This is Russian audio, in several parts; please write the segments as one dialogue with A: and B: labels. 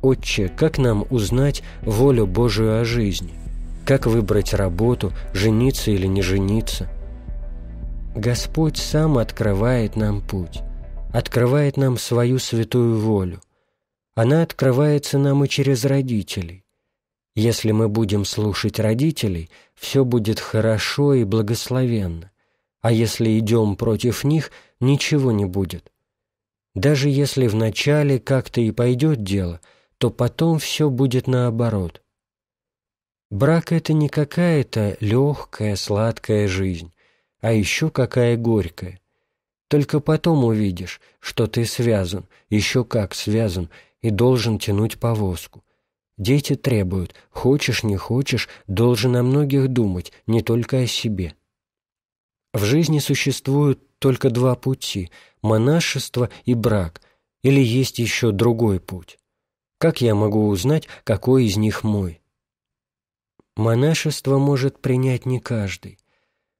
A: «Отче, как нам узнать волю Божию о жизни? Как выбрать работу, жениться или не жениться?» Господь сам открывает нам путь, открывает нам свою святую волю. Она открывается нам и через родителей. Если мы будем слушать родителей, все будет хорошо и благословенно. А если идем против них, ничего не будет. Даже если вначале как-то и пойдет дело – то потом все будет наоборот. Брак — это не какая-то легкая, сладкая жизнь, а еще какая горькая. Только потом увидишь, что ты связан, еще как связан, и должен тянуть повозку. Дети требуют, хочешь, не хочешь, должен о многих думать, не только о себе. В жизни существуют только два пути – монашество и брак, или есть еще другой путь. Как я могу узнать, какой из них мой? Монашество может принять не каждый.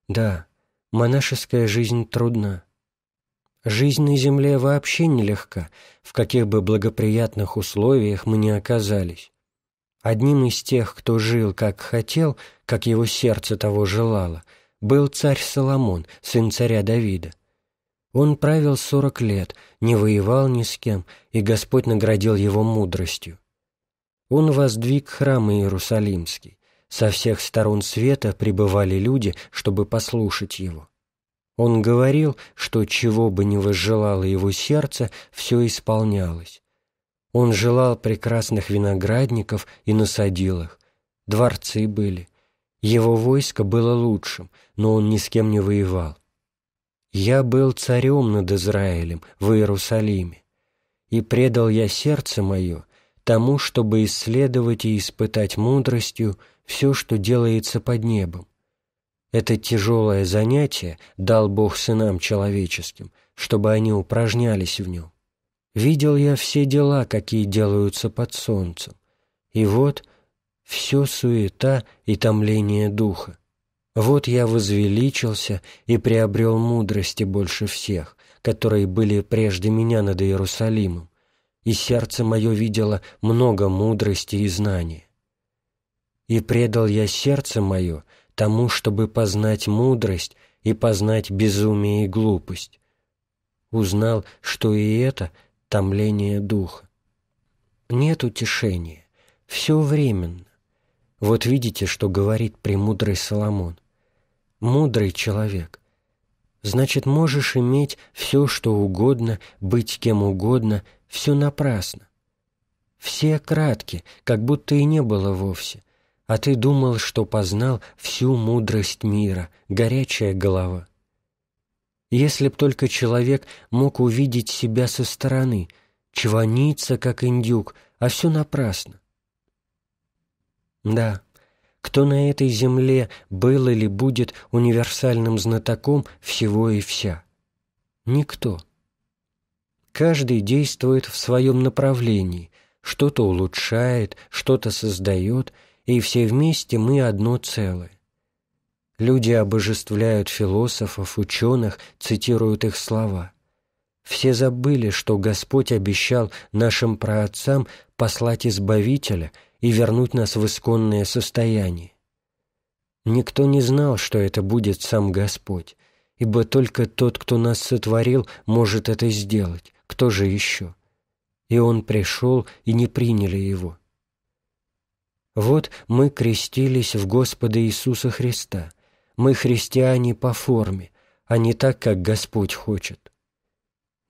A: Да, монашеская жизнь трудна. Жизнь на земле вообще нелегка, в каких бы благоприятных условиях мы ни оказались. Одним из тех, кто жил как хотел, как его сердце того желало, был царь Соломон, сын царя Давида. Он правил сорок лет, не воевал ни с кем, и Господь наградил его мудростью. Он воздвиг храм Иерусалимский. Со всех сторон света пребывали люди, чтобы послушать его. Он говорил, что чего бы ни возжелало его сердце, все исполнялось. Он желал прекрасных виноградников и насадил их. Дворцы были. Его войско было лучшим, но он ни с кем не воевал. Я был царем над Израилем в Иерусалиме, и предал я сердце мое тому, чтобы исследовать и испытать мудростью все, что делается под небом. Это тяжелое занятие дал Бог сынам человеческим, чтобы они упражнялись в нем. Видел я все дела, какие делаются под солнцем, и вот все суета и томление духа. Вот я возвеличился и приобрел мудрости больше всех, которые были прежде меня над Иерусалимом, и сердце мое видело много мудрости и знания. И предал я сердце мое тому, чтобы познать мудрость и познать безумие и глупость. Узнал, что и это — томление духа. Нет утешения, все временно. Вот видите, что говорит премудрый Соломон — мудрый человек. Значит, можешь иметь все, что угодно, быть кем угодно, все напрасно. Все кратки, как будто и не было вовсе. А ты думал, что познал всю мудрость мира, горячая голова. Если б только человек мог увидеть себя со стороны, чваниться, как индюк, а все напрасно. Да, кто на этой земле был или будет универсальным знатоком всего и вся? Никто. Каждый действует в своем направлении, что-то улучшает, что-то создает, и все вместе мы одно целое. Люди обожествляют философов, ученых, цитируют их слова. Все забыли, что Господь обещал нашим праотцам послать Избавителя – и вернуть нас в исконное состояние. Никто не знал, что это будет сам Господь, ибо только тот, кто нас сотворил, может это сделать, кто же еще? И он пришел, и не приняли его. Вот мы крестились в Господа Иисуса Христа. Мы христиане по форме, а не так, как Господь хочет.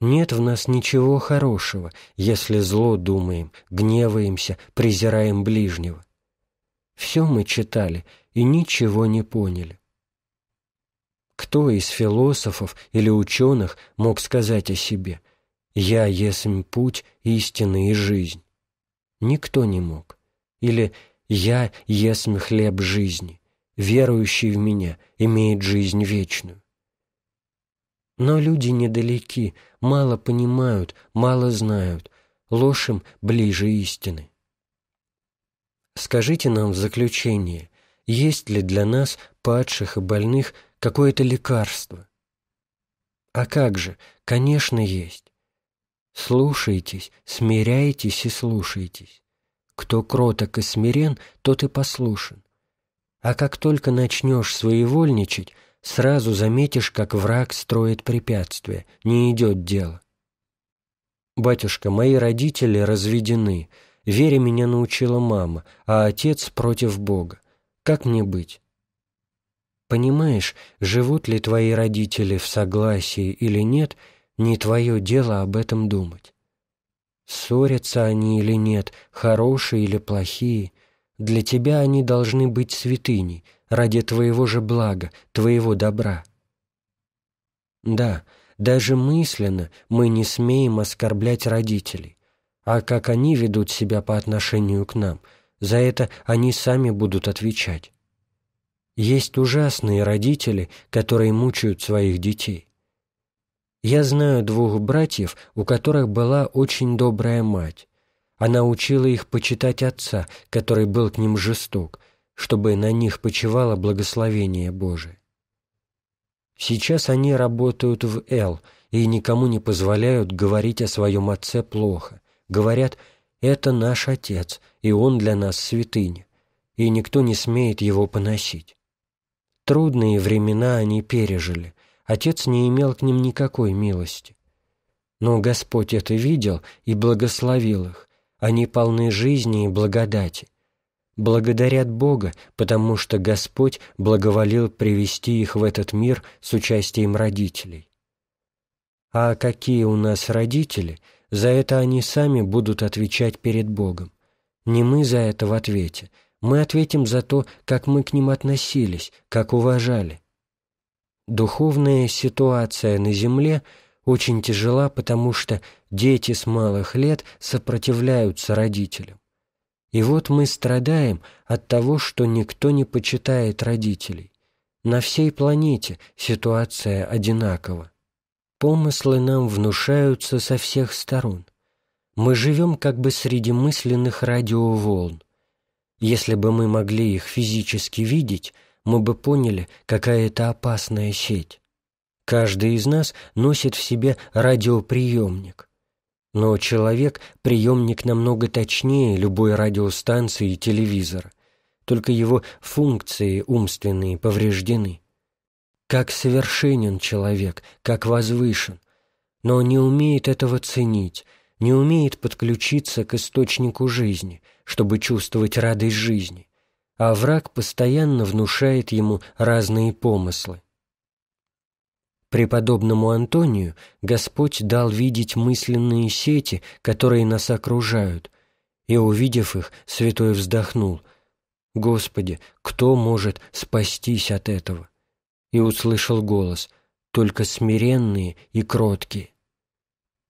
A: Нет в нас ничего хорошего, если зло думаем, гневаемся, презираем ближнего. Все мы читали и ничего не поняли. Кто из философов или ученых мог сказать о себе «Я есмь путь истины и жизнь»? Никто не мог. Или «Я есмь хлеб жизни, верующий в меня имеет жизнь вечную». Но люди недалеки, мало понимают, мало знают. Ложь ближе истины. Скажите нам в заключение, есть ли для нас, падших и больных, какое-то лекарство? А как же? Конечно, есть. Слушайтесь, смиряйтесь и слушайтесь. Кто кроток и смирен, тот и послушен. А как только начнешь своевольничать – Сразу заметишь, как враг строит препятствия, не идет дело. Батюшка, мои родители разведены, вере меня научила мама, а отец против Бога. Как мне быть? Понимаешь, живут ли твои родители в согласии или нет, не твое дело об этом думать. Ссорятся они или нет, хорошие или плохие, для тебя они должны быть святыней, ради твоего же блага, твоего добра. Да, даже мысленно мы не смеем оскорблять родителей. А как они ведут себя по отношению к нам, за это они сами будут отвечать. Есть ужасные родители, которые мучают своих детей. Я знаю двух братьев, у которых была очень добрая мать. Она учила их почитать отца, который был к ним жесток, чтобы на них почивало благословение Божие. Сейчас они работают в Эл и никому не позволяют говорить о своем отце плохо. Говорят, это наш отец, и он для нас святыня, и никто не смеет его поносить. Трудные времена они пережили, отец не имел к ним никакой милости. Но Господь это видел и благословил их, они полны жизни и благодати. Благодарят Бога, потому что Господь благоволил привести их в этот мир с участием родителей. А какие у нас родители, за это они сами будут отвечать перед Богом. Не мы за это в ответе. Мы ответим за то, как мы к ним относились, как уважали. Духовная ситуация на земле очень тяжела, потому что Дети с малых лет сопротивляются родителям. И вот мы страдаем от того, что никто не почитает родителей. На всей планете ситуация одинакова. Помыслы нам внушаются со всех сторон. Мы живем как бы среди мысленных радиоволн. Если бы мы могли их физически видеть, мы бы поняли, какая это опасная сеть. Каждый из нас носит в себе радиоприемник. Но человек — приемник намного точнее любой радиостанции и телевизора. Только его функции умственные повреждены. Как совершенен человек, как возвышен. Но не умеет этого ценить, не умеет подключиться к источнику жизни, чтобы чувствовать радость жизни. А враг постоянно внушает ему разные помыслы. Преподобному Антонию Господь дал видеть мысленные сети, которые нас окружают, и, увидев их, святой вздохнул – «Господи, кто может спастись от этого?» И услышал голос, только смиренные и кроткие.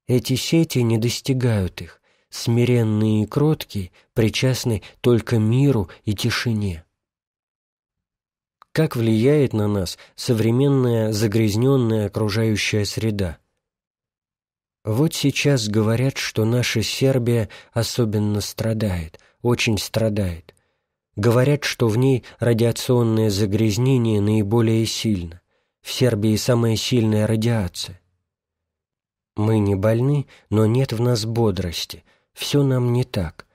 A: Эти сети не достигают их. Смиренные и кроткие причастны только миру и тишине как влияет на нас современная загрязненная окружающая среда. Вот сейчас говорят, что наша Сербия особенно страдает, очень страдает. Говорят, что в ней радиационное загрязнение наиболее сильно. В Сербии самая сильная радиация. Мы не больны, но нет в нас бодрости. Все нам не так.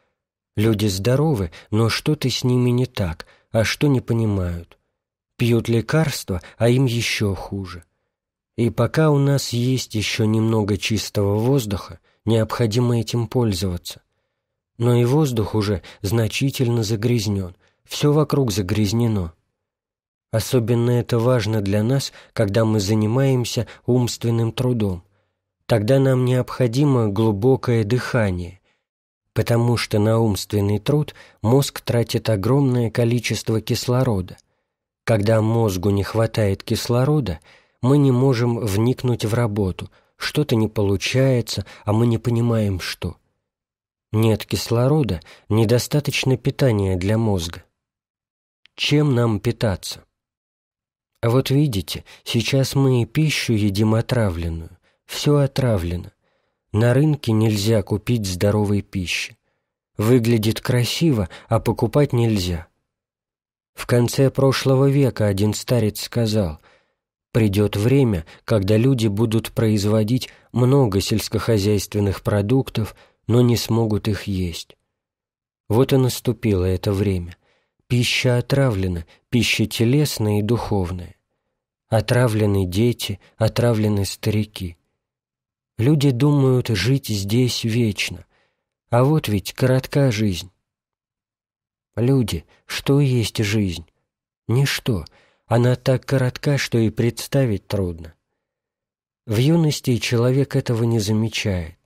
A: Люди здоровы, но что-то с ними не так, а что не понимают – Пьют лекарства, а им еще хуже. И пока у нас есть еще немного чистого воздуха, необходимо этим пользоваться. Но и воздух уже значительно загрязнен, все вокруг загрязнено. Особенно это важно для нас, когда мы занимаемся умственным трудом. Тогда нам необходимо глубокое дыхание, потому что на умственный труд мозг тратит огромное количество кислорода – когда мозгу не хватает кислорода, мы не можем вникнуть в работу, что-то не получается, а мы не понимаем, что. Нет кислорода, недостаточно питания для мозга. Чем нам питаться? А вот видите, сейчас мы и пищу едим отравленную. Все отравлено. На рынке нельзя купить здоровой пищи. Выглядит красиво, а покупать нельзя. В конце прошлого века один старец сказал, «Придет время, когда люди будут производить много сельскохозяйственных продуктов, но не смогут их есть». Вот и наступило это время. Пища отравлена, пища телесная и духовная. Отравлены дети, отравлены старики. Люди думают жить здесь вечно. А вот ведь коротка жизнь. Люди, что есть жизнь? Ничто. Она так коротка, что и представить трудно. В юности человек этого не замечает.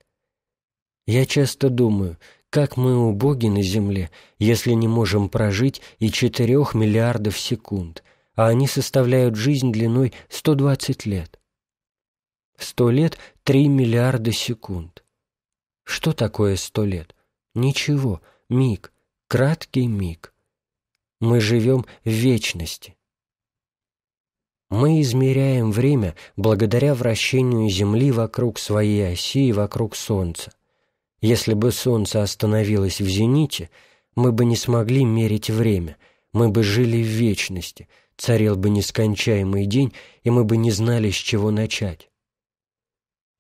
A: Я часто думаю, как мы убоги на земле, если не можем прожить и четырех миллиардов секунд, а они составляют жизнь длиной 120 лет. Сто лет — три миллиарда секунд. Что такое сто лет? Ничего, миг — краткий миг. Мы живем в вечности. Мы измеряем время благодаря вращению Земли вокруг своей оси и вокруг Солнца. Если бы Солнце остановилось в зените, мы бы не смогли мерить время, мы бы жили в вечности, царил бы нескончаемый день, и мы бы не знали, с чего начать.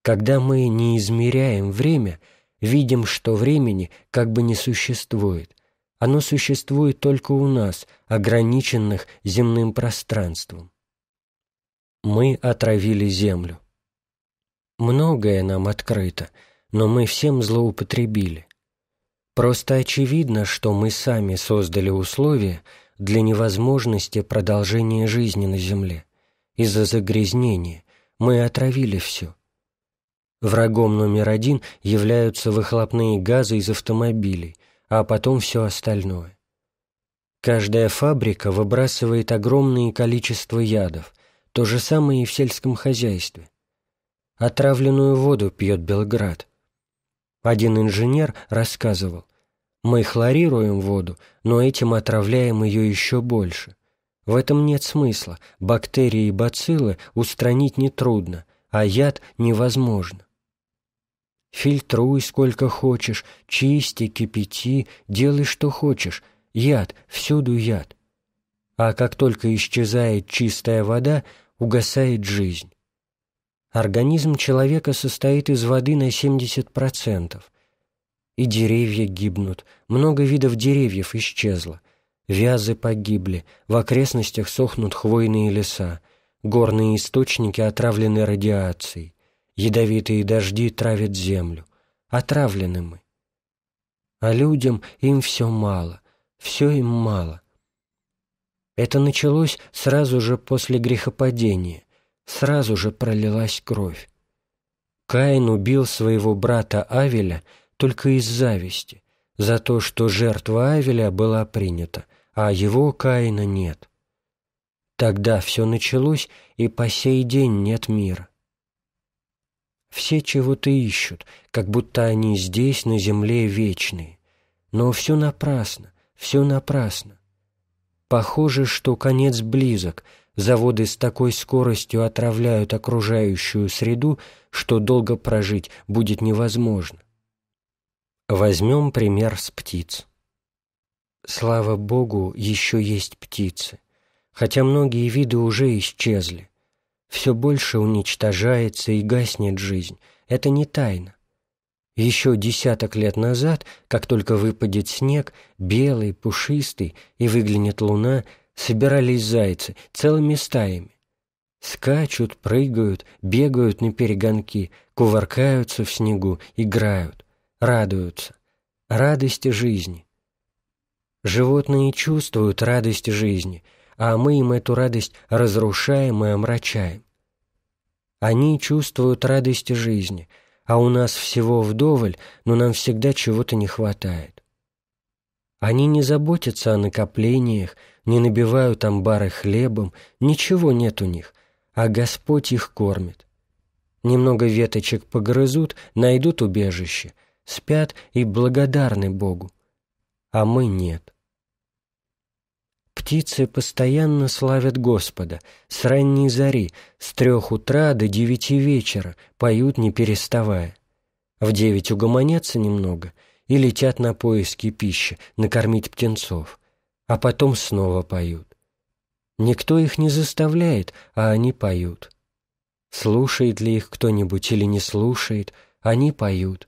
A: Когда мы не измеряем время, видим, что времени как бы не существует, оно существует только у нас, ограниченных земным пространством. Мы отравили землю. Многое нам открыто, но мы всем злоупотребили. Просто очевидно, что мы сами создали условия для невозможности продолжения жизни на земле. Из-за загрязнения мы отравили все. Врагом номер один являются выхлопные газы из автомобилей – а потом все остальное. Каждая фабрика выбрасывает огромное количество ядов, то же самое и в сельском хозяйстве. Отравленную воду пьет Белград. Один инженер рассказывал, мы хлорируем воду, но этим отравляем ее еще больше. В этом нет смысла, бактерии и бациллы устранить нетрудно, а яд невозможно. Фильтруй сколько хочешь, чисти, кипяти, делай что хочешь. Яд, всюду яд. А как только исчезает чистая вода, угасает жизнь. Организм человека состоит из воды на 70%. И деревья гибнут, много видов деревьев исчезло. Вязы погибли, в окрестностях сохнут хвойные леса, горные источники отравлены радиацией. Ядовитые дожди травят землю. Отравлены мы. А людям им все мало, все им мало. Это началось сразу же после грехопадения, сразу же пролилась кровь. Каин убил своего брата Авеля только из зависти, за то, что жертва Авеля была принята, а его Каина нет. Тогда все началось, и по сей день нет мира. Все чего-то ищут, как будто они здесь, на земле, вечные. Но все напрасно, все напрасно. Похоже, что конец близок. Заводы с такой скоростью отравляют окружающую среду, что долго прожить будет невозможно. Возьмем пример с птиц. Слава Богу, еще есть птицы, хотя многие виды уже исчезли. Все больше уничтожается и гаснет жизнь. Это не тайна. Еще десяток лет назад, как только выпадет снег, белый, пушистый, и выглянет луна, собирались зайцы целыми стаями. Скачут, прыгают, бегают на перегонки, кувыркаются в снегу, играют, радуются. Радости жизни. Животные чувствуют радость жизни – а мы им эту радость разрушаем и омрачаем. Они чувствуют радость жизни, а у нас всего вдоволь, но нам всегда чего-то не хватает. Они не заботятся о накоплениях, не набивают амбары хлебом, ничего нет у них, а Господь их кормит. Немного веточек погрызут, найдут убежище, спят и благодарны Богу. А мы нет птицы постоянно славят Господа, с ранней зари, с трех утра до девяти вечера, поют не переставая. В девять угомонятся немного и летят на поиски пищи, накормить птенцов, а потом снова поют. Никто их не заставляет, а они поют. Слушает ли их кто-нибудь или не слушает, они поют.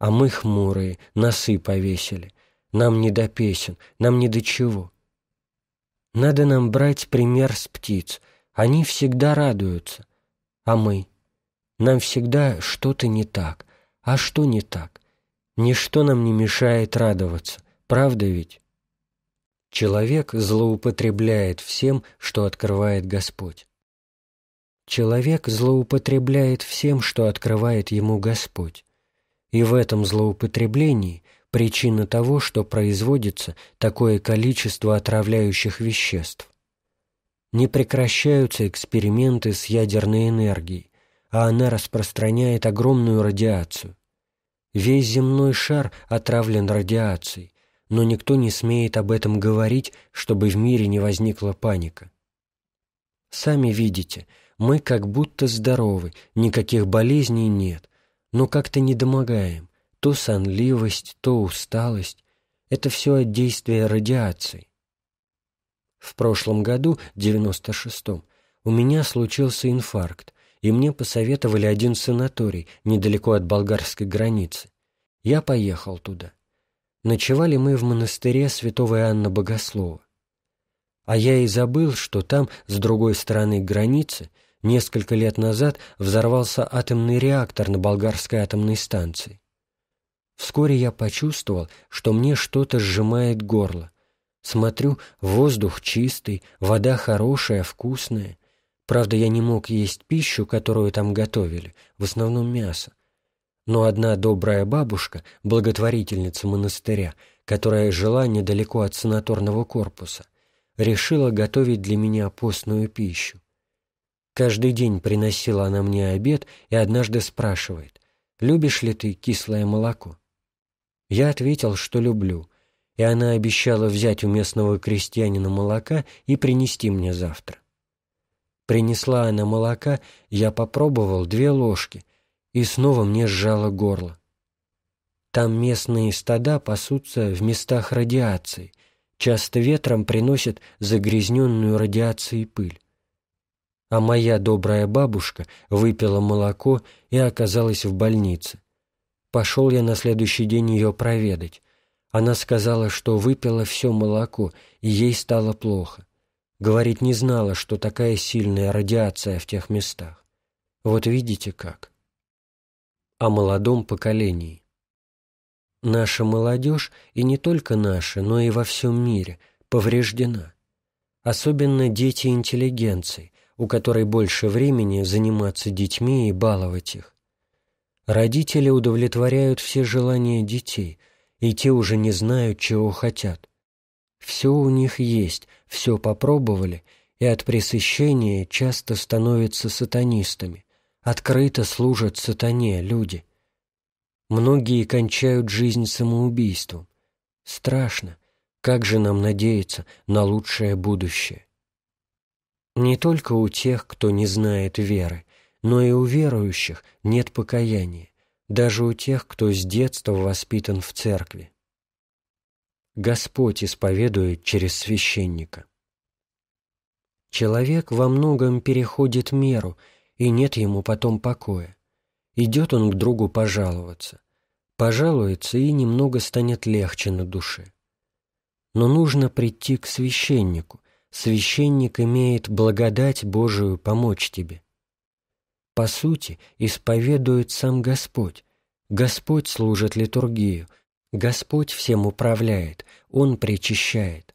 A: А мы хмурые, носы повесили. Нам не до песен, нам не до чего. Надо нам брать пример с птиц. Они всегда радуются. А мы? Нам всегда что-то не так. А что не так? Ничто нам не мешает радоваться. Правда ведь? Человек злоупотребляет всем, что открывает Господь. Человек злоупотребляет всем, что открывает ему Господь. И в этом злоупотреблении причина того, что производится такое количество отравляющих веществ. Не прекращаются эксперименты с ядерной энергией, а она распространяет огромную радиацию. Весь земной шар отравлен радиацией, но никто не смеет об этом говорить, чтобы в мире не возникла паника. Сами видите, мы как будто здоровы, никаких болезней нет, но как-то не домогаем, то сонливость, то усталость – это все от действия радиации. В прошлом году, 96-м, у меня случился инфаркт, и мне посоветовали один санаторий недалеко от болгарской границы. Я поехал туда. Ночевали мы в монастыре святого Иоанна Богослова. А я и забыл, что там, с другой стороны границы, несколько лет назад взорвался атомный реактор на болгарской атомной станции. Вскоре я почувствовал, что мне что-то сжимает горло. Смотрю, воздух чистый, вода хорошая, вкусная. Правда, я не мог есть пищу, которую там готовили, в основном мясо. Но одна добрая бабушка, благотворительница монастыря, которая жила недалеко от санаторного корпуса, решила готовить для меня постную пищу. Каждый день приносила она мне обед и однажды спрашивает, «Любишь ли ты кислое молоко?» Я ответил, что люблю, и она обещала взять у местного крестьянина молока и принести мне завтра. Принесла она молока, я попробовал две ложки, и снова мне сжало горло. Там местные стада пасутся в местах радиации, часто ветром приносят загрязненную радиацией пыль. А моя добрая бабушка выпила молоко и оказалась в больнице. Пошел я на следующий день ее проведать. Она сказала, что выпила все молоко, и ей стало плохо. Говорит, не знала, что такая сильная радиация в тех местах. Вот видите как. О молодом поколении. Наша молодежь, и не только наша, но и во всем мире, повреждена. Особенно дети интеллигенции, у которой больше времени заниматься детьми и баловать их. Родители удовлетворяют все желания детей, и те уже не знают, чего хотят. Все у них есть, все попробовали, и от пресыщения часто становятся сатанистами. Открыто служат сатане люди. Многие кончают жизнь самоубийством. Страшно. Как же нам надеяться на лучшее будущее? Не только у тех, кто не знает веры, но и у верующих нет покаяния, даже у тех, кто с детства воспитан в церкви. Господь исповедует через священника. Человек во многом переходит меру, и нет ему потом покоя. Идет он к другу пожаловаться. Пожалуется, и немного станет легче на душе. Но нужно прийти к священнику. Священник имеет благодать Божию помочь тебе по сути, исповедует сам Господь. Господь служит литургию, Господь всем управляет, Он причащает.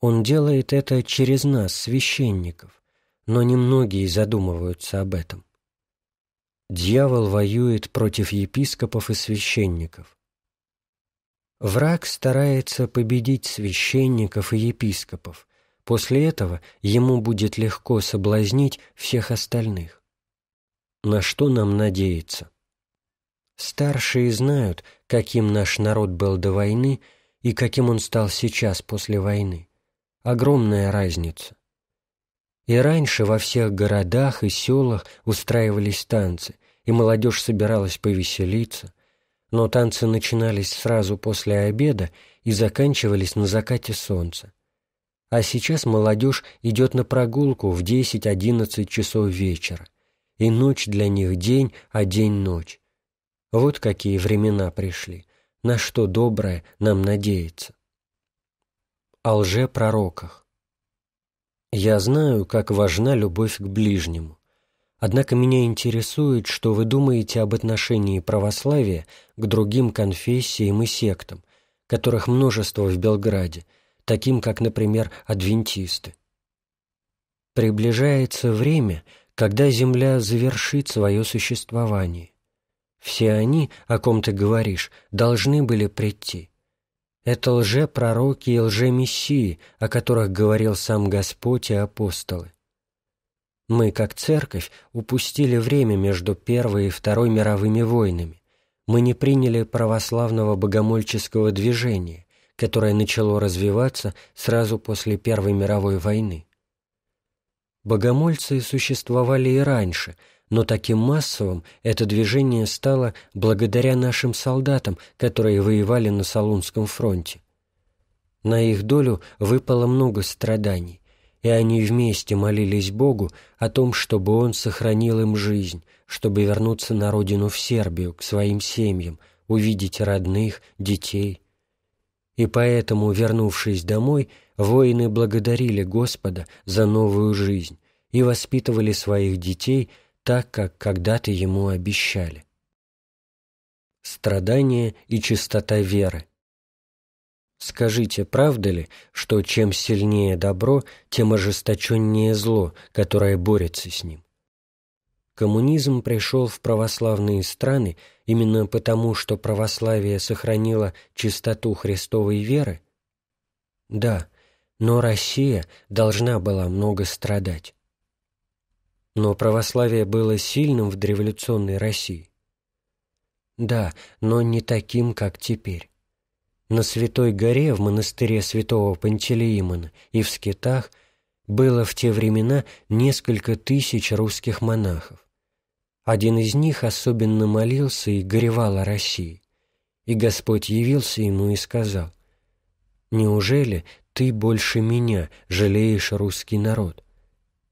A: Он делает это через нас, священников, но немногие задумываются об этом. Дьявол воюет против епископов и священников. Враг старается победить священников и епископов. После этого ему будет легко соблазнить всех остальных на что нам надеяться. Старшие знают, каким наш народ был до войны и каким он стал сейчас после войны. Огромная разница. И раньше во всех городах и селах устраивались танцы, и молодежь собиралась повеселиться, но танцы начинались сразу после обеда и заканчивались на закате солнца. А сейчас молодежь идет на прогулку в 10-11 часов вечера и ночь для них день, а день ночь. Вот какие времена пришли, на что доброе нам надеяться. О пророках. Я знаю, как важна любовь к ближнему. Однако меня интересует, что вы думаете об отношении православия к другим конфессиям и сектам, которых множество в Белграде, таким как, например, адвентисты. Приближается время – когда Земля завершит свое существование. Все они, о ком ты говоришь, должны были прийти. Это лже-пророки и лже-мессии, о которых говорил сам Господь и апостолы. Мы, как церковь, упустили время между Первой и Второй мировыми войнами. Мы не приняли православного богомольческого движения, которое начало развиваться сразу после Первой мировой войны. Богомольцы существовали и раньше, но таким массовым это движение стало благодаря нашим солдатам, которые воевали на Солунском фронте. На их долю выпало много страданий, и они вместе молились Богу о том, чтобы Он сохранил им жизнь, чтобы вернуться на родину в Сербию, к своим семьям, увидеть родных, детей. И поэтому, вернувшись домой, воины благодарили Господа за новую жизнь и воспитывали своих детей так, как когда-то ему обещали. Страдание и чистота веры. Скажите, правда ли, что чем сильнее добро, тем ожесточеннее зло, которое борется с ним? Коммунизм пришел в православные страны именно потому, что православие сохранило чистоту христовой веры? Да, но Россия должна была много страдать. Но православие было сильным в дореволюционной России. Да, но не таким, как теперь. На Святой горе в монастыре святого Пантелеимона и в скитах было в те времена несколько тысяч русских монахов. Один из них особенно молился и горевал о России. И Господь явился ему и сказал, «Неужели ты больше меня жалеешь русский народ?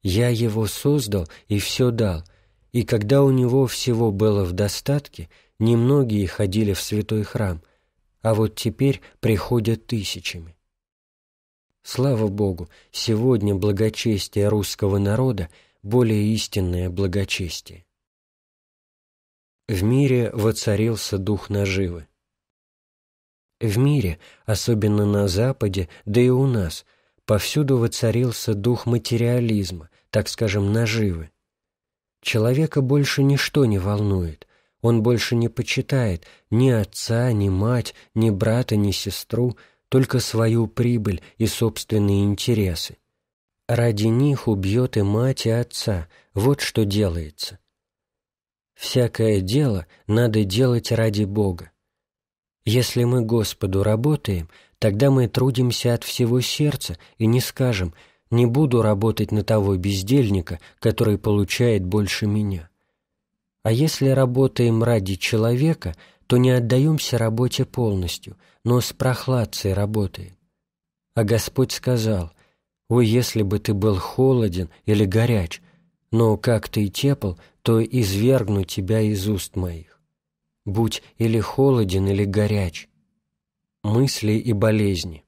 A: Я его создал и все дал, и когда у него всего было в достатке, немногие ходили в святой храм, а вот теперь приходят тысячами». Слава Богу, сегодня благочестие русского народа – более истинное благочестие в мире воцарился дух наживы. В мире, особенно на Западе, да и у нас, повсюду воцарился дух материализма, так скажем, наживы. Человека больше ничто не волнует, он больше не почитает ни отца, ни мать, ни брата, ни сестру, только свою прибыль и собственные интересы. Ради них убьет и мать, и отца, вот что делается. Всякое дело надо делать ради Бога. Если мы Господу работаем, тогда мы трудимся от всего сердца и не скажем «не буду работать на того бездельника, который получает больше меня». А если работаем ради человека, то не отдаемся работе полностью, но с прохладцей работаем. А Господь сказал, «Ой, если бы ты был холоден или горяч, но как ты тепл, то извергну тебя из уст моих. Будь или холоден, или горяч. Мысли и болезни.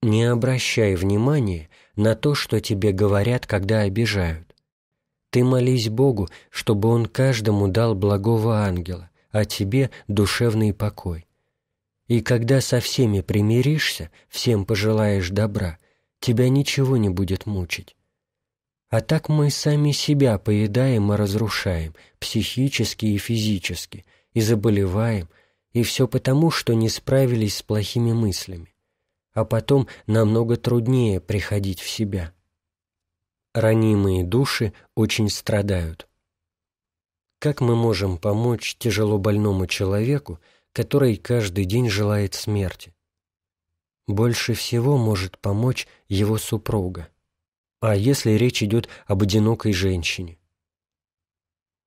A: Не обращай внимания на то, что тебе говорят, когда обижают. Ты молись Богу, чтобы Он каждому дал благого ангела, а тебе душевный покой. И когда со всеми примиришься, всем пожелаешь добра, тебя ничего не будет мучить а так мы сами себя поедаем и разрушаем, психически и физически, и заболеваем, и все потому, что не справились с плохими мыслями. А потом намного труднее приходить в себя. Ранимые души очень страдают. Как мы можем помочь тяжело больному человеку, который каждый день желает смерти? Больше всего может помочь его супруга. А если речь идет об одинокой женщине?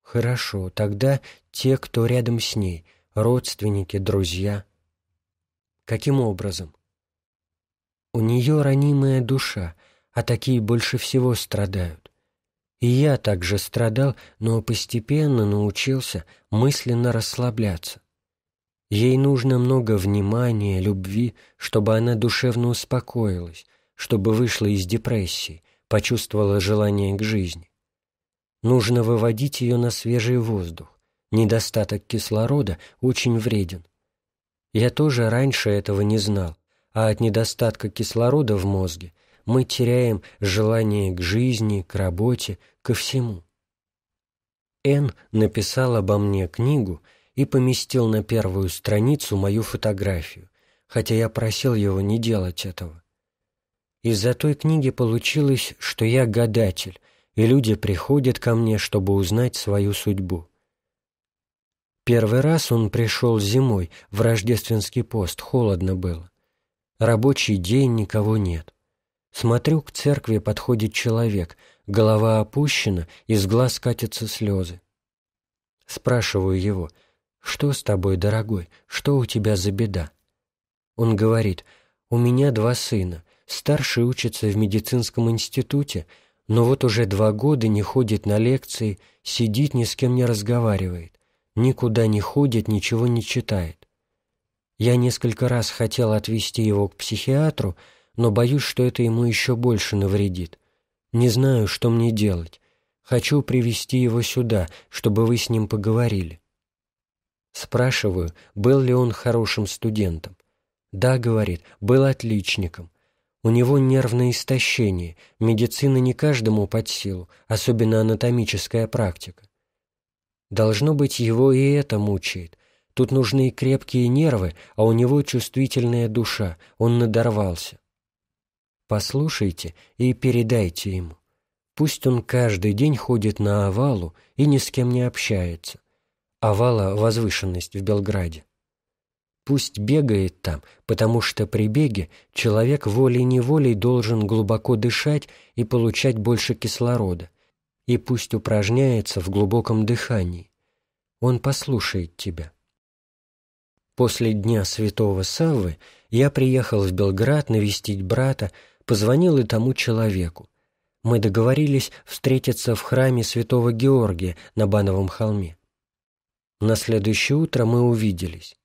A: Хорошо, тогда те, кто рядом с ней, родственники, друзья. Каким образом? У нее ранимая душа, а такие больше всего страдают. И я также страдал, но постепенно научился мысленно расслабляться. Ей нужно много внимания, любви, чтобы она душевно успокоилась, чтобы вышла из депрессии, почувствовала желание к жизни. Нужно выводить ее на свежий воздух. Недостаток кислорода очень вреден. Я тоже раньше этого не знал, а от недостатка кислорода в мозге мы теряем желание к жизни, к работе, ко всему. Н написал обо мне книгу и поместил на первую страницу мою фотографию, хотя я просил его не делать этого. Из-за той книги получилось, что я гадатель, и люди приходят ко мне, чтобы узнать свою судьбу. Первый раз он пришел зимой, в рождественский пост, холодно было. Рабочий день, никого нет. Смотрю, к церкви подходит человек, голова опущена, из глаз катятся слезы. Спрашиваю его, «Что с тобой, дорогой? Что у тебя за беда?» Он говорит, «У меня два сына. Старший учится в медицинском институте, но вот уже два года не ходит на лекции, сидит, ни с кем не разговаривает, никуда не ходит, ничего не читает. Я несколько раз хотел отвезти его к психиатру, но боюсь, что это ему еще больше навредит. Не знаю, что мне делать. Хочу привести его сюда, чтобы вы с ним поговорили. Спрашиваю, был ли он хорошим студентом. Да, говорит, был отличником. У него нервное истощение, медицина не каждому под силу, особенно анатомическая практика. Должно быть, его и это мучает. Тут нужны и крепкие нервы, а у него чувствительная душа, он надорвался. Послушайте и передайте ему. Пусть он каждый день ходит на овалу и ни с кем не общается. Овала – возвышенность в Белграде. Пусть бегает там, потому что при беге человек волей-неволей должен глубоко дышать и получать больше кислорода. И пусть упражняется в глубоком дыхании. Он послушает тебя. После дня святого Саввы я приехал в Белград навестить брата, позвонил и тому человеку. Мы договорились встретиться в храме святого Георгия на Бановом холме. На следующее утро мы увиделись.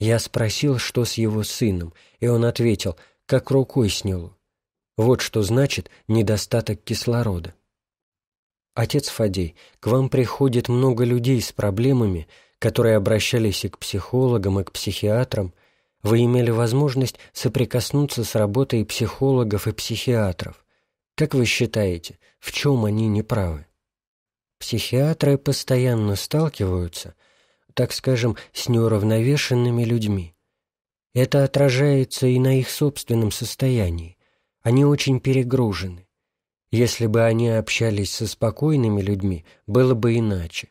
A: Я спросил, что с его сыном, и он ответил, как рукой сняло. Вот что значит недостаток кислорода. Отец Фадей, к вам приходит много людей с проблемами, которые обращались и к психологам, и к психиатрам. Вы имели возможность соприкоснуться с работой психологов и психиатров. Как вы считаете, в чем они неправы? Психиатры постоянно сталкиваются так скажем, с неуравновешенными людьми. Это отражается и на их собственном состоянии. Они очень перегружены. Если бы они общались со спокойными людьми, было бы иначе.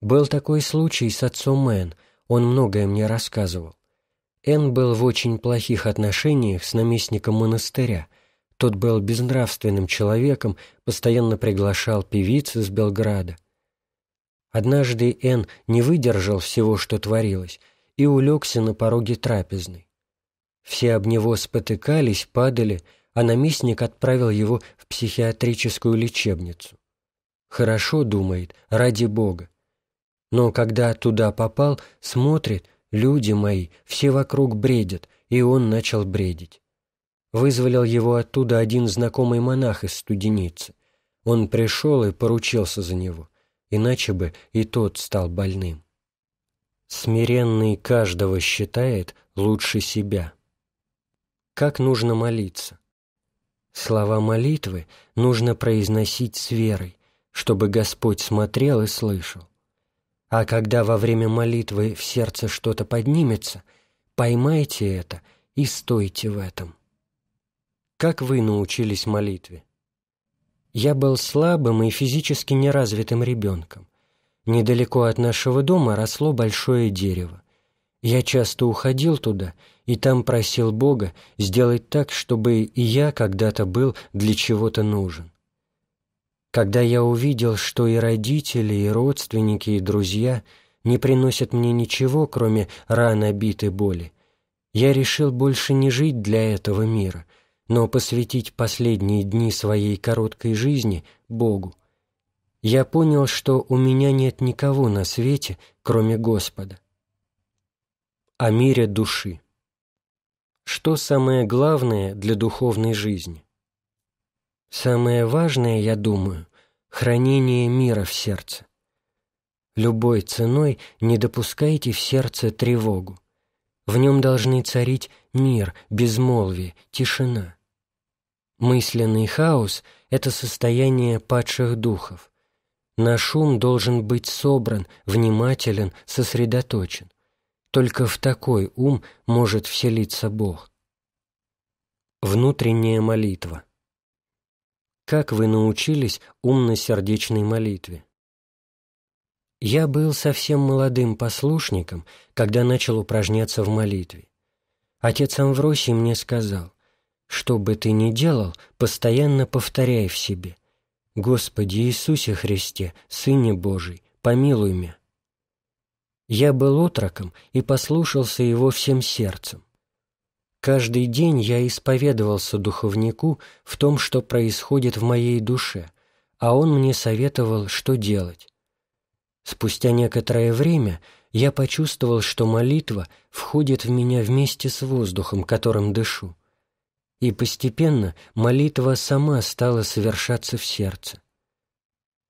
A: Был такой случай с отцом Энн, он многое мне рассказывал. Энн был в очень плохих отношениях с наместником монастыря. Тот был безнравственным человеком, постоянно приглашал певиц из Белграда – Однажды Энн не выдержал всего, что творилось, и улегся на пороге трапезной. Все об него спотыкались, падали, а наместник отправил его в психиатрическую лечебницу. Хорошо думает, ради Бога. Но когда туда попал, смотрит, люди мои, все вокруг бредят, и он начал бредить. Вызволил его оттуда один знакомый монах из студеницы. Он пришел и поручился за него — иначе бы и тот стал больным. Смиренный каждого считает лучше себя. Как нужно молиться? Слова молитвы нужно произносить с верой, чтобы Господь смотрел и слышал. А когда во время молитвы в сердце что-то поднимется, поймайте это и стойте в этом. Как вы научились молитве? Я был слабым и физически неразвитым ребенком. Недалеко от нашего дома росло большое дерево. Я часто уходил туда и там просил Бога сделать так, чтобы и я когда-то был для чего-то нужен. Когда я увидел, что и родители, и родственники, и друзья не приносят мне ничего, кроме ран, обид и боли, я решил больше не жить для этого мира — но посвятить последние дни своей короткой жизни Богу, я понял, что у меня нет никого на свете, кроме Господа. О мире души. Что самое главное для духовной жизни? Самое важное, я думаю, хранение мира в сердце. Любой ценой не допускайте в сердце тревогу. В нем должны царить мир, безмолвие, тишина. Мысленный хаос — это состояние падших духов. Наш шум должен быть собран, внимателен, сосредоточен. Только в такой ум может вселиться Бог. Внутренняя молитва. Как вы научились умно-сердечной молитве? Я был совсем молодым послушником, когда начал упражняться в молитве. Отец Амвросий мне сказал, что бы ты ни делал, постоянно повторяй в себе. «Господи Иисусе Христе, Сыне Божий, помилуй меня». Я был отроком и послушался его всем сердцем. Каждый день я исповедовался духовнику в том, что происходит в моей душе, а он мне советовал, что делать. Спустя некоторое время я почувствовал, что молитва входит в меня вместе с воздухом, которым дышу и постепенно молитва сама стала совершаться в сердце.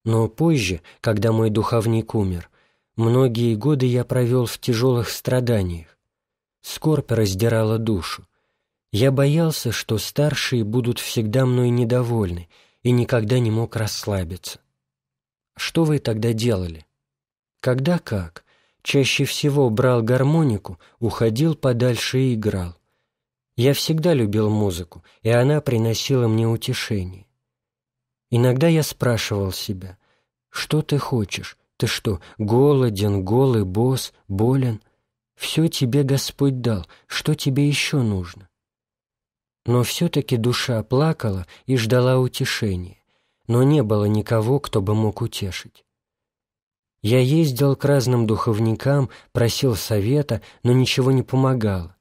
A: Но позже, когда мой духовник умер, многие годы я провел в тяжелых страданиях. Скорбь раздирала душу. Я боялся, что старшие будут всегда мной недовольны и никогда не мог расслабиться. Что вы тогда делали? Когда как? Чаще всего брал гармонику, уходил подальше и играл. Я всегда любил музыку, и она приносила мне утешение. Иногда я спрашивал себя, что ты хочешь? Ты что, голоден, голый, босс, болен? Все тебе Господь дал, что тебе еще нужно? Но все-таки душа плакала и ждала утешения, но не было никого, кто бы мог утешить. Я ездил к разным духовникам, просил совета, но ничего не помогало.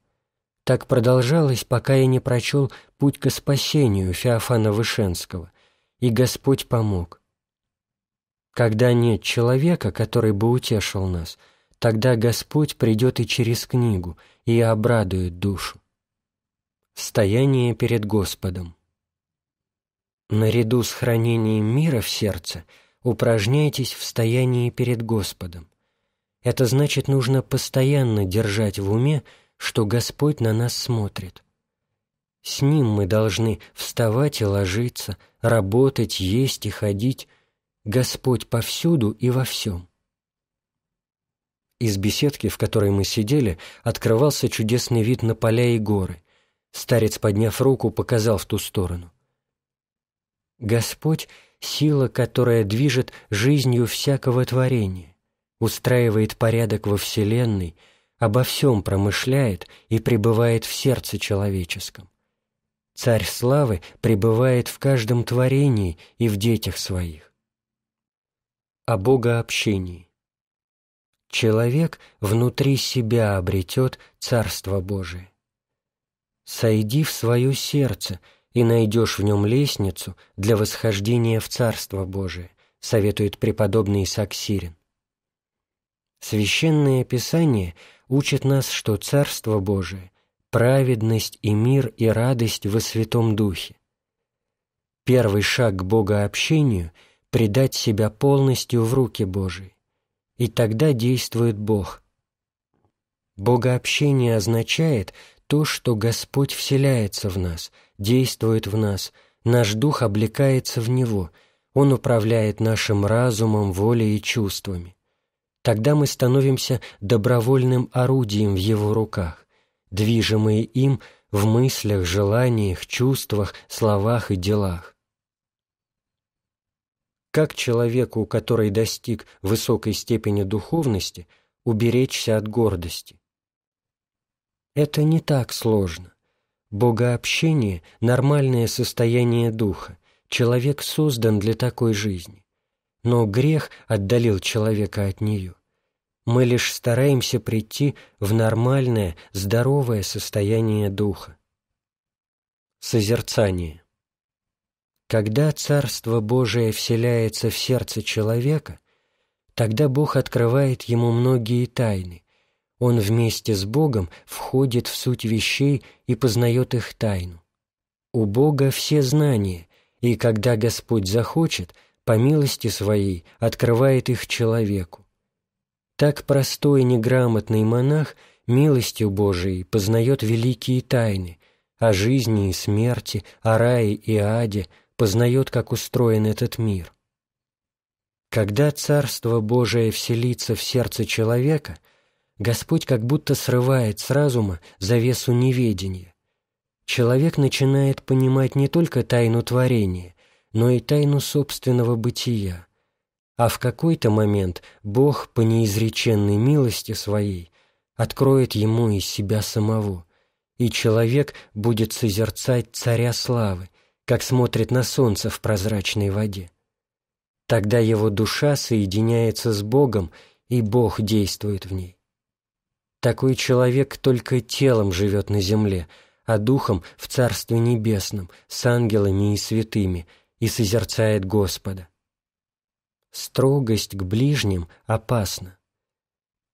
A: Так продолжалось, пока я не прочел «Путь к спасению» Феофана Вышенского, и Господь помог. Когда нет человека, который бы утешил нас, тогда Господь придет и через книгу, и обрадует душу. Стояние перед Господом. Наряду с хранением мира в сердце упражняйтесь в стоянии перед Господом. Это значит, нужно постоянно держать в уме, что Господь на нас смотрит. С Ним мы должны вставать и ложиться, работать, есть и ходить. Господь повсюду и во всем. Из беседки, в которой мы сидели, открывался чудесный вид на поля и горы. Старец, подняв руку, показал в ту сторону. Господь — сила, которая движет жизнью всякого творения, устраивает порядок во Вселенной — обо всем промышляет и пребывает в сердце человеческом. Царь славы пребывает в каждом творении и в детях своих. О Богообщении. Человек внутри себя обретет Царство Божие. Сойди в свое сердце и найдешь в нем лестницу для восхождения в Царство Божие, советует преподобный Исаак Сирин. Священное Писание учит нас, что Царство Божие – праведность и мир и радость во Святом Духе. Первый шаг к Богообщению – предать себя полностью в руки Божии. И тогда действует Бог. Богообщение означает то, что Господь вселяется в нас, действует в нас, наш дух облекается в Него, Он управляет нашим разумом, волей и чувствами. Тогда мы становимся добровольным орудием в его руках, движимые им в мыслях, желаниях, чувствах, словах и делах. Как человеку, который достиг высокой степени духовности, уберечься от гордости? Это не так сложно. Богообщение – нормальное состояние духа. Человек создан для такой жизни но грех отдалил человека от нее. Мы лишь стараемся прийти в нормальное, здоровое состояние духа. Созерцание. Когда Царство Божие вселяется в сердце человека, тогда Бог открывает ему многие тайны. Он вместе с Богом входит в суть вещей и познает их тайну. У Бога все знания, и когда Господь захочет – по милости своей открывает их человеку. Так простой неграмотный монах милостью Божией познает великие тайны о жизни и смерти, о рае и аде, познает, как устроен этот мир. Когда Царство Божие вселится в сердце человека, Господь как будто срывает с разума завесу неведения. Человек начинает понимать не только тайну творения, но и тайну собственного бытия. А в какой-то момент Бог по неизреченной милости своей откроет ему и себя самого, и человек будет созерцать царя славы, как смотрит на солнце в прозрачной воде. Тогда его душа соединяется с Богом, и Бог действует в ней. Такой человек только телом живет на земле, а духом в Царстве Небесном, с ангелами и святыми – и созерцает Господа. Строгость к ближним опасна.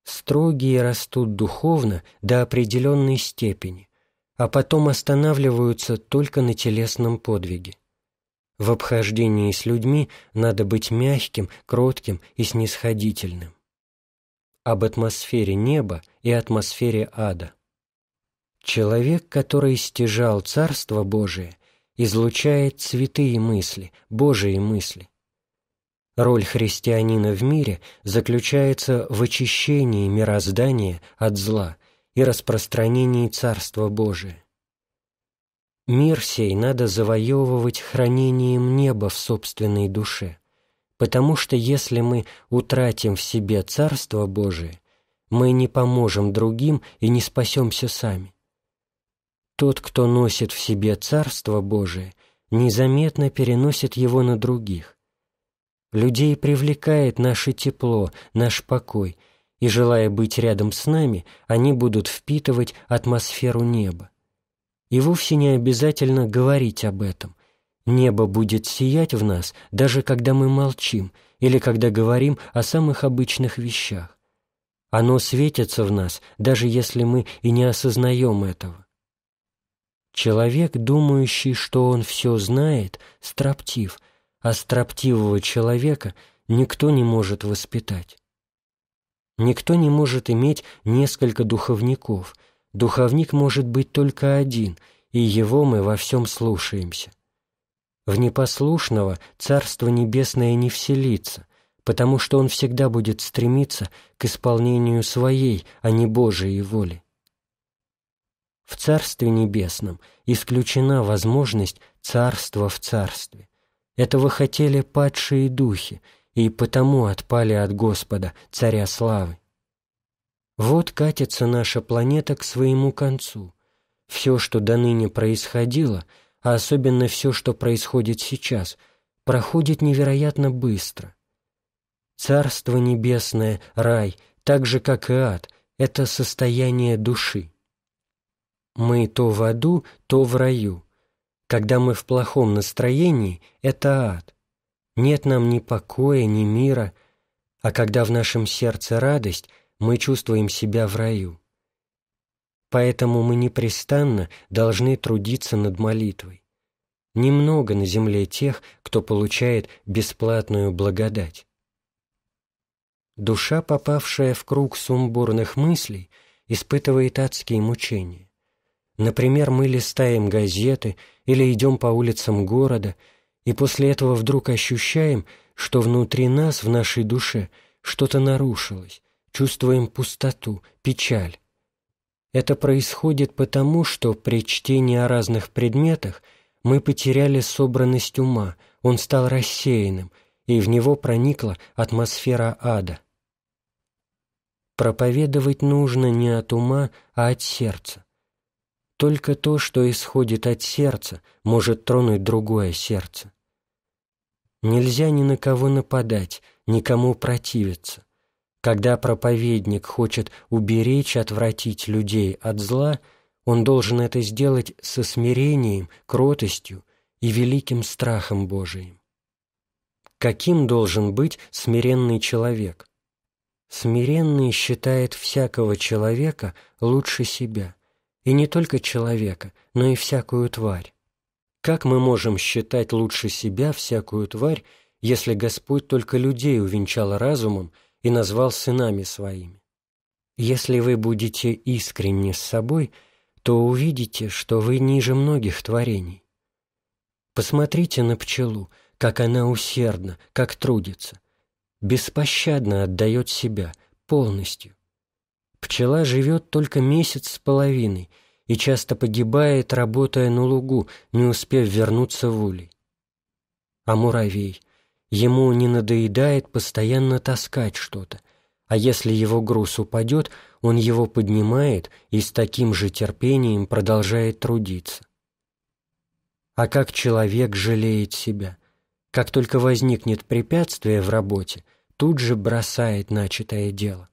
A: Строгие растут духовно до определенной степени, а потом останавливаются только на телесном подвиге. В обхождении с людьми надо быть мягким, кротким и снисходительным. Об атмосфере неба и атмосфере ада. Человек, который стяжал Царство Божие – излучает цветы и мысли, Божьи мысли. Роль христианина в мире заключается в очищении мироздания от зла и распространении Царства Божия. Мир сей надо завоевывать хранением неба в собственной душе, потому что если мы утратим в себе Царство Божие, мы не поможем другим и не спасемся сами. Тот, кто носит в себе Царство Божие, незаметно переносит его на других. Людей привлекает наше тепло, наш покой, и, желая быть рядом с нами, они будут впитывать атмосферу неба. И вовсе не обязательно говорить об этом. Небо будет сиять в нас, даже когда мы молчим или когда говорим о самых обычных вещах. Оно светится в нас, даже если мы и не осознаем этого. Человек, думающий, что он все знает, строптив, а строптивого человека никто не может воспитать. Никто не может иметь несколько духовников. Духовник может быть только один, и его мы во всем слушаемся. В непослушного Царство Небесное не вселится, потому что он всегда будет стремиться к исполнению своей, а не Божией воли. В Царстве Небесном исключена возможность царства в Царстве. Этого хотели падшие духи, и потому отпали от Господа, Царя Славы. Вот катится наша планета к своему концу. Все, что до ныне происходило, а особенно все, что происходит сейчас, проходит невероятно быстро. Царство Небесное, рай, так же, как и ад, это состояние души. Мы то в аду, то в раю. Когда мы в плохом настроении, это ад. Нет нам ни покоя, ни мира, а когда в нашем сердце радость, мы чувствуем себя в раю. Поэтому мы непрестанно должны трудиться над молитвой. Немного на земле тех, кто получает бесплатную благодать. Душа, попавшая в круг сумбурных мыслей, испытывает адские мучения. Например, мы листаем газеты или идем по улицам города, и после этого вдруг ощущаем, что внутри нас, в нашей душе, что-то нарушилось, чувствуем пустоту, печаль. Это происходит потому, что при чтении о разных предметах мы потеряли собранность ума, он стал рассеянным, и в него проникла атмосфера ада. Проповедовать нужно не от ума, а от сердца. Только то, что исходит от сердца, может тронуть другое сердце. Нельзя ни на кого нападать, никому противиться. Когда проповедник хочет уберечь, отвратить людей от зла, он должен это сделать со смирением, кротостью и великим страхом Божиим. Каким должен быть смиренный человек? Смиренный считает всякого человека лучше себя – и не только человека, но и всякую тварь. Как мы можем считать лучше себя всякую тварь, если Господь только людей увенчал разумом и назвал сынами своими? Если вы будете искренни с собой, то увидите, что вы ниже многих творений. Посмотрите на пчелу, как она усердно, как трудится, беспощадно отдает себя полностью – Пчела живет только месяц с половиной и часто погибает, работая на лугу, не успев вернуться в улей. А муравей? Ему не надоедает постоянно таскать что-то, а если его груз упадет, он его поднимает и с таким же терпением продолжает трудиться. А как человек жалеет себя? Как только возникнет препятствие в работе, тут же бросает начатое дело.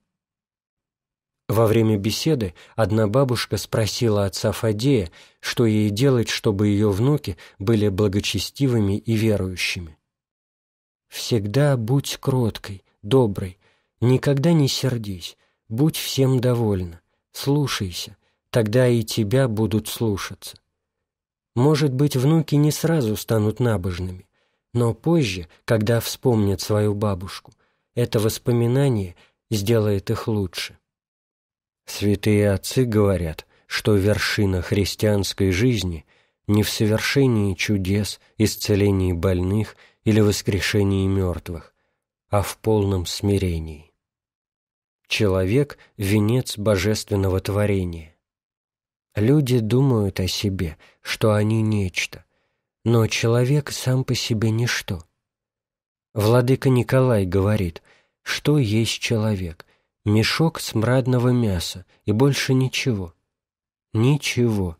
A: Во время беседы одна бабушка спросила отца Фадея, что ей делать, чтобы ее внуки были благочестивыми и верующими. «Всегда будь кроткой, доброй, никогда не сердись, будь всем довольна, слушайся, тогда и тебя будут слушаться». Может быть, внуки не сразу станут набожными, но позже, когда вспомнят свою бабушку, это воспоминание сделает их лучше. Святые отцы говорят, что вершина христианской жизни не в совершении чудес, исцелении больных или воскрешении мертвых, а в полном смирении. Человек – венец божественного творения. Люди думают о себе, что они нечто, но человек сам по себе ничто. Владыка Николай говорит, что есть человек, Мешок смрадного мяса и больше ничего. Ничего.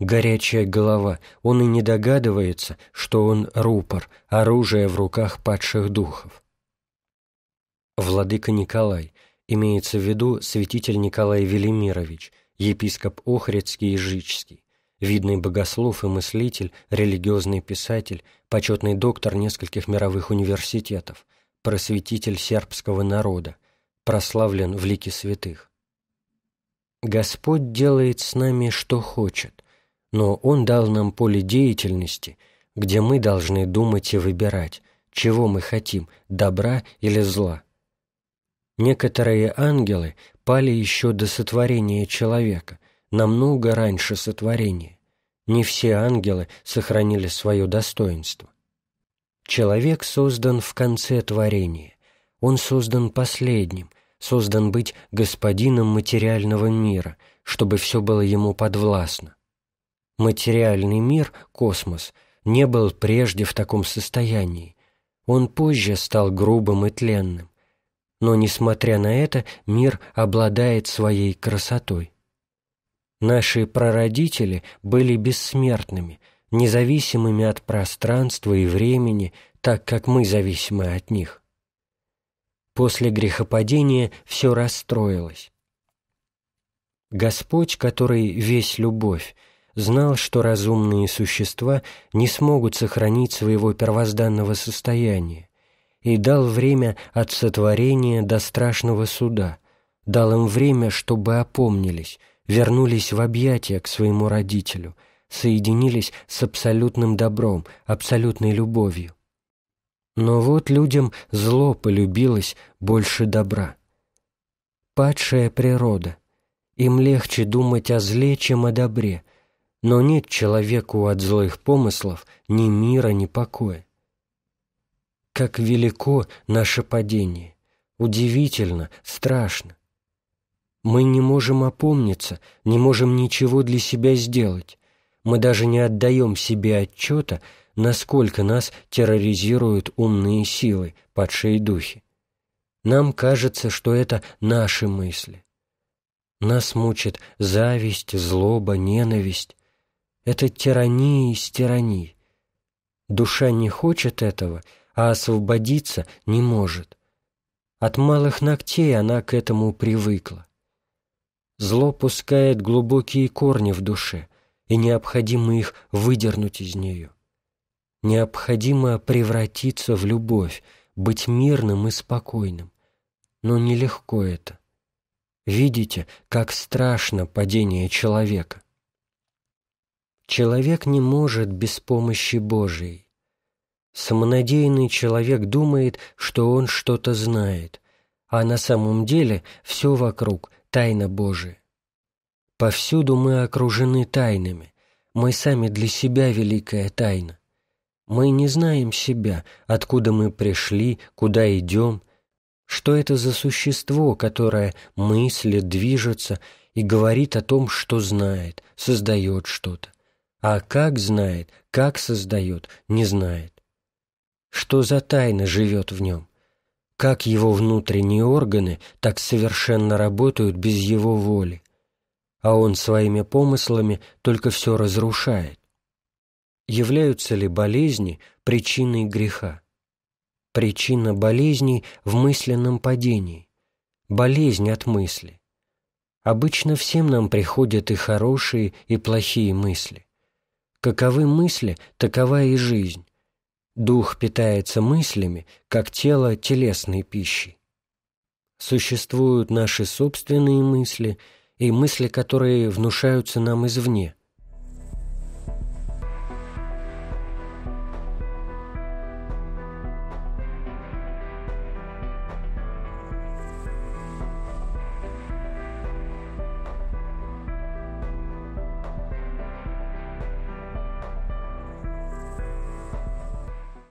A: Горячая голова, он и не догадывается, что он рупор, оружие в руках падших духов. Владыка Николай, имеется в виду святитель Николай Велимирович, епископ Охридский и Жичский, видный богослов и мыслитель, религиозный писатель, почетный доктор нескольких мировых университетов, просветитель сербского народа – прославлен в лике святых. Господь делает с нами, что хочет, но Он дал нам поле деятельности, где мы должны думать и выбирать, чего мы хотим, добра или зла. Некоторые ангелы пали еще до сотворения человека, намного раньше сотворения. Не все ангелы сохранили свое достоинство. Человек создан в конце творения. Он создан последним, создан быть господином материального мира, чтобы все было ему подвластно. Материальный мир, космос, не был прежде в таком состоянии. Он позже стал грубым и тленным. Но, несмотря на это, мир обладает своей красотой. Наши прародители были бессмертными, независимыми от пространства и времени, так как мы зависимы от них – После грехопадения все расстроилось. Господь, который весь любовь, знал, что разумные существа не смогут сохранить своего первозданного состояния, и дал время от сотворения до страшного суда, дал им время, чтобы опомнились, вернулись в объятия к своему родителю, соединились с абсолютным добром, абсолютной любовью. Но вот людям зло полюбилось больше добра. Падшая природа. Им легче думать о зле, чем о добре, но нет человеку от злых помыслов ни мира, ни покоя. Как велико наше падение! Удивительно, страшно. Мы не можем опомниться, не можем ничего для себя сделать. Мы даже не отдаем себе отчета, насколько нас терроризируют умные силы, падшие духи. Нам кажется, что это наши мысли. Нас мучит зависть, злоба, ненависть. Это тирания из тирании. Душа не хочет этого, а освободиться не может. От малых ногтей она к этому привыкла. Зло пускает глубокие корни в душе, и необходимо их выдернуть из нее. Необходимо превратиться в любовь, быть мирным и спокойным. Но нелегко это. Видите, как страшно падение человека. Человек не может без помощи Божией. Самонадеянный человек думает, что он что-то знает, а на самом деле все вокруг – тайна Божия. Повсюду мы окружены тайнами, мы сами для себя великая тайна. Мы не знаем себя, откуда мы пришли, куда идем, что это за существо, которое мыслит, движется и говорит о том, что знает, создает что-то. А как знает, как создает, не знает. Что за тайна живет в нем? Как его внутренние органы так совершенно работают без его воли? А он своими помыслами только все разрушает являются ли болезни причиной греха. Причина болезней в мысленном падении, болезнь от мысли. Обычно всем нам приходят и хорошие, и плохие мысли. Каковы мысли, такова и жизнь. Дух питается мыслями, как тело телесной пищей. Существуют наши собственные мысли и мысли, которые внушаются нам извне,